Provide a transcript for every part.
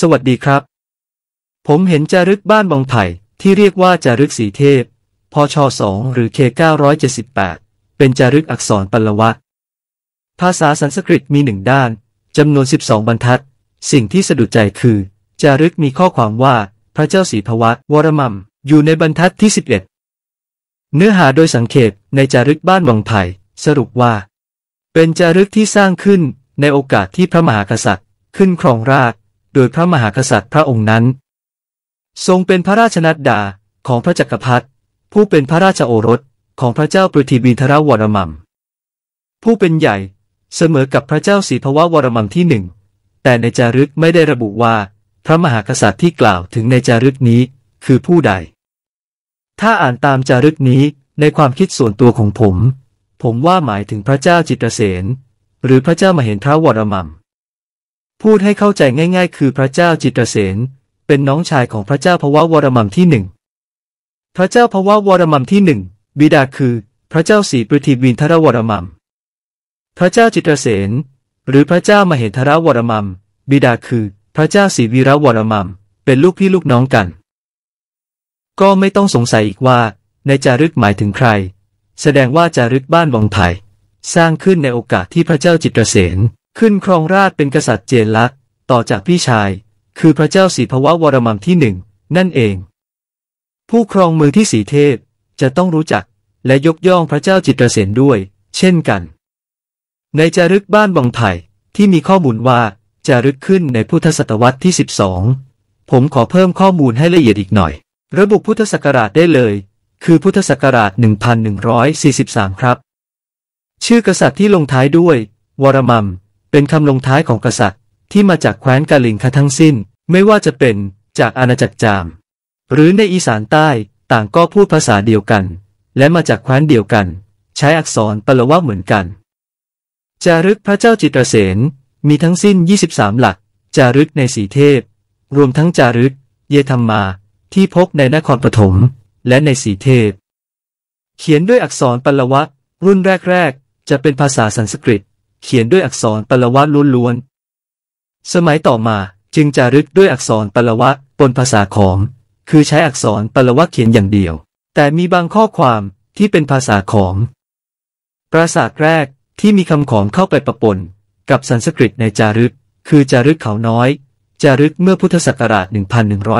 สวัสดีครับ ผมเห็นจารึกบ้านบองไผ่ที่เรียกว่าจารึกสีเทพพชสองหรือเเคก้าร้อยเจ็ดสิบแปดเป็นจารึกอักษรปัลลวะ ภาษาสันสกฤตมีหนึ่งด้านจำนวนสิบสองบรรทัด สิ่งที่สะดุดใจคือ จารึกมีข้อความว่าพระเจ้าสีพวัตวรมัมอยู่ในบรรทัดที่สิบเอ็ดเนื้อหาโดยสังเขตในจารึกบ้านบองไผ่สรุปว่า เป็นจารึกที่สร้างขึ้น ในโอกาสที่พระมหากษัตริย์ ขึ้นครองราชโดยพระมหากษัตริย์พระองค์นั้น ทรงเป็นพระราชนัดดาของพระจักรพรรดิผู้เป็นพระราชโอรสของพระเจ้าปริทิบินทรวรมัมผู้เป็นใหญ่เสมอกับพระเจ้าสีพวะวรมัมที่หนึ่งแต่ในจารึกไม่ได้ระบุว่าพระมหากษัตริย์ที่กล่าวถึงในจารึกนี้คือผู้ใด ถ้าอ่านตามจารึกนี้ในความคิดส่วนตัวของผม ผมว่าหมายถึงพระเจ้าจิตรเสนหรือพระเจ้ามาเห็นทรวรมัมพูดให้เข้าใจง่าย ๆ คือพระเจ้าจิตรเสนเป็นน้องชายของพระเจ้าพวะวรมัมที่หนึ่ง พระเจ้าพวะวรมัมที่หนึ่งบิดาคือพระเจ้าสีปฤิทิวินทรวรมัมพระเจ้าจิตรเสนหรือพระเจ้ามเหทรวรมัมบิดาคือพระเจ้าสีวีรวรมัมเป็นลูกพี่ลูกน้องกัน ก็ไม่ต้องสงสัยอีกว่าในจารึกหมายถึงใคร แสดงว่าจารึกบ้านวังไผ่สร้างขึ้นในโอกาสที่พระเจ้าจิตรเสนขึ้นครองราชเป็นกษัตริย์เจนลักษ์ต่อจากพี่ชาย คือพระเจ้าสีพวะวรมังที่หนึ่งนั่นเอง ผู้ครองเมืองที่สีเทพจะต้องรู้จักและยกย่องพระเจ้าจิตรเสนด้วย เช่นกัน ในจารึกบ้านบางไผ่ที่มีข้อมูลว่า จารึกขึ้นในพุทธศตวรรษที่ 12 ผมขอเพิ่มข้อมูลให้ละเอียดอีกหน่อย ระบุพุทธศักราชได้เลยคือพุทธศักราช1143ครับชื่อกษัตริย์ที่ลงท้ายด้วย วรมัมเป็นคำลงท้ายของกษัตริย์ ที่มาจากแคว้นกาลิงคาทั้งสิ้น ไม่ว่าจะเป็นจากอาณาจักรจาม หรือในอีสานใต้ต่างก็พูดภาษาเดียวกัน และมาจากแคว้นเดียวกัน ใช้อักษรปละวะเหมือนกันจารึก พระเจ้าจิตรเสนมีทั้งสิ้น 23 หลัก จารึกในสีเทพ รวมทั้งจารึก เยธรรมาที่พบในนครปฐมและในสีเทพ เขียนด้วยอักษรปละวะรุ่นแรกๆจะเป็นภาษาสันสกฤตเขียนด้วยอักษรปลวะล้วนๆ สมัยต่อมาจึงจารึกด้วยอักษรปลวะปนภาษาของ คือใช้อักษรปลวะเขียนอย่างเดียว แต่มีบางข้อความที่เป็นภาษาของปราสาทแรกที่มีคำของเข้าไปประปนกับสันสกฤตในจารึก คือจารึกเขาน้อย จารึกเมื่อพุทธศักราช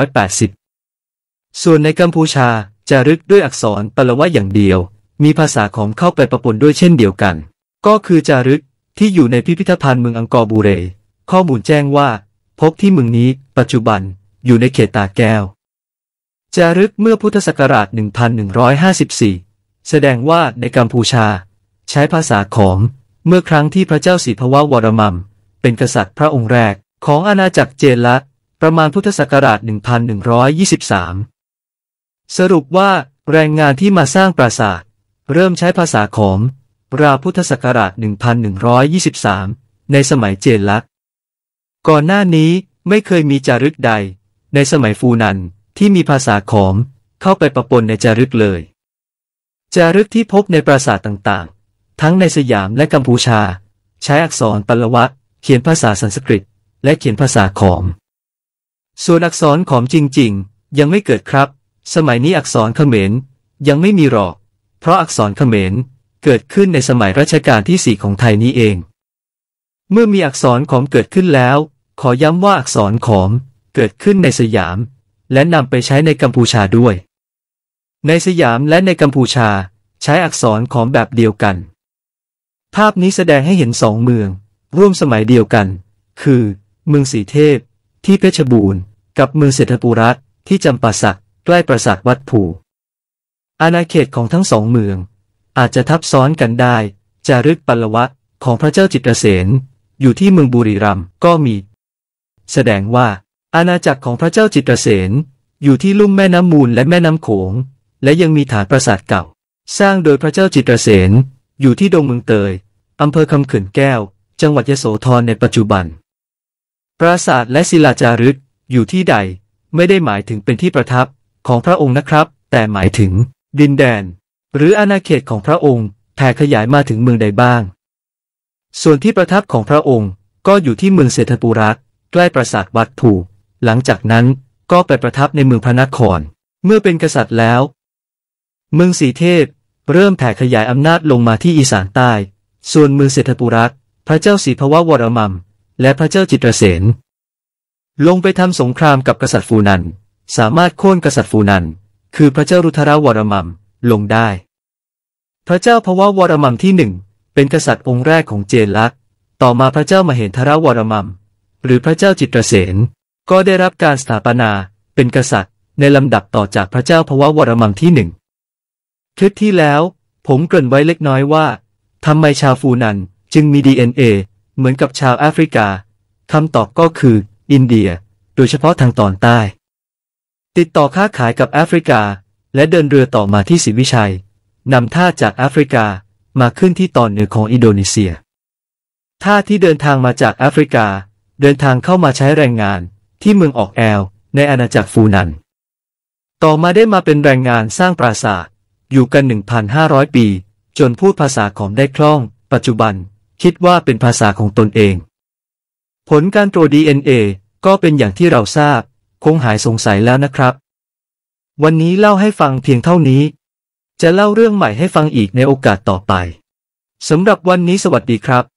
1180 ส่วนในกัมพูชาจารึกด้วยอักษรปลวะอย่างเดียว มีภาษาของเข้าไปประปนด้วยเช่นเดียวกัน ก็คือจารึกที่อยู่ในพิพิธภัณฑ์เมืองอังกอร์บูเร ข้อมูลแจ้งว่า พบที่เมืองนี้ ปัจจุบันอยู่ในเขตตาแก้ว จารึกเมื่อพุทธศักราช 1154 แสดงว่าในกัมพูชา ใช้ภาษาของเมื่อครั้งที่พระเจ้าสีพวาวรมัมเป็นกษัตริย์พระองค์แรกของอาณาจักรเจละ ประมาณพุทธศักราช 1123 สรุปว่า แรงงานที่มาสร้างปราสาท เริ่มใช้ภาษาของราวพุทธศักราช1123 ในสมัยเจนลักก่อนหน้านี้ไม่เคยมีจารึกใด ในสมัยฟูนัน ที่มีภาษาขอม เข้าไปประปนในจารึกเลย จารึกที่พบในปราสาทต่าง ๆ ทั้งในสยามและกัมพูชา ใช้อักษรปัลวะ เขียนภาษาสันสกฤต และเขียนภาษาขอม ส่วนอักษรขอมจริงๆ ยังไม่เกิดครับ สมัยนี้อักษรเขมรยังไม่มีหรอก เพราะอักษรเขมรเกิดขึ้นในสมัยรัชกาลที่สี่ของไทยนี้เอง เมื่อมีอักษรขอมเกิดขึ้นแล้ว ขอย้ำว่าอักษรขอมเกิดขึ้นในสยาม และนำไปใช้ในกัมพูชาด้วย ในสยามและในกัมพูชาใช้อักษรขอมแบบเดียวกัน ภาพนี้แสดงให้เห็นสองเมือง ร่วมสมัยเดียวกัน คือ เมืองสีเทพ ที่เพชรบูรณ์ กับเมืองเศรษฐปุรัตที่จำปาสักใกล้ปราสาทวัดผูอาณาเขตของทั้งสองเมืองอาจจะทับซ้อนกันได้ จารึกปัลวะของพระเจ้าจิตรเสน อยู่ที่เมืองบุรีรัมย์ ก็มี แสดงว่า อาณาจักรของพระเจ้าจิตรเสนอยู่ที่ลุ่มแม่น้ำมูลและแม่น้ำโขง และยังมีฐานปราสาทเก่า สร้างโดยพระเจ้าจิตรเสนอยู่ที่ดงเมืองเตยอำเภอคำขืนแก้ว จังหวัดยโสธรในปัจจุบัน ปราสาทและศิลาจารึกอยู่ที่ใด ไม่ได้หมายถึงเป็นที่ประทับของพระองค์นะครับ แต่หมายถึง ดินแดนหรืออาณาเขตของพระองค์แผ่ขยายมาถึงเมืองใดบ้าง ส่วนที่ประทับของพระองค์ก็อยู่ที่เมืองเศรษฐปุรักใกล้ปราสาทวัดถูกหลังจากนั้นก็ไปประทับในเมืองพระนครเมื่อเป็นกษัตริย์แล้วเมืองสีเทพเริ่มแผ่ขยายอำนาจลงมาที่อีสานใต้ ส่วนเมืองเศรษฐปุรักพระเจ้าศรีพววรมัมและพระเจ้าจิตรเสนลงไปทำสงครามกับกษัตริย์ฟูนันสามารถโค่นกษัตริย์ฟูนันคือพระเจ้ารุทราวรมัมลงได้พระเจ้าพวาวรมัมที่หนึ่งเป็นกษัตริย์องค์แรกของเจนลักต่อมาพระเจ้ามาเห็นทรวรมัมหรือพระเจ้าจิตรเสนก็ได้รับการสถาปนาเป็นกษัตริย์ ในลำดับต่อจากพระเจ้าพวาวรมัมที่หนึ่งคลิปที่แล้ว ผมเกริ่นไว้เล็กน้อยว่าทำไมชาวฟูนันจึงมี DNA เหมือนกับชาวแอฟริกาคำตอบก็คือ อินเดียโดยเฉพาะทางตอนใต้ ติดต่อค้าขายกับแอฟริกาและเดินเรือต่อมาที่สิวิชัยนำท่าจากแอฟริกามาขึ้นที่ตอนเหนือของอินโดนีเซียท่าที่เดินทางมาจากแอฟริกา เดินทางเข้ามาใช้แรงงานที่เมืองออกแอลในอาณาจักรฟูนัน ต่อมาได้มาเป็นแรงงานสร้างปราสาทอยู่กัน 1,500 ปี จนพูดภาษาของได้คล่อง ปัจจุบัน คิดว่าเป็นภาษาของตนเอง ผลการตรวจ DNA ก็เป็นอย่างที่เราทราบ คงหายสงสัยแล้วนะครับ วันนี้เล่าให้ฟังเพียงเท่านี้จะเล่าเรื่องใหม่ให้ฟังอีกในโอกาสต่อไป สำหรับวันนี้สวัสดีครับ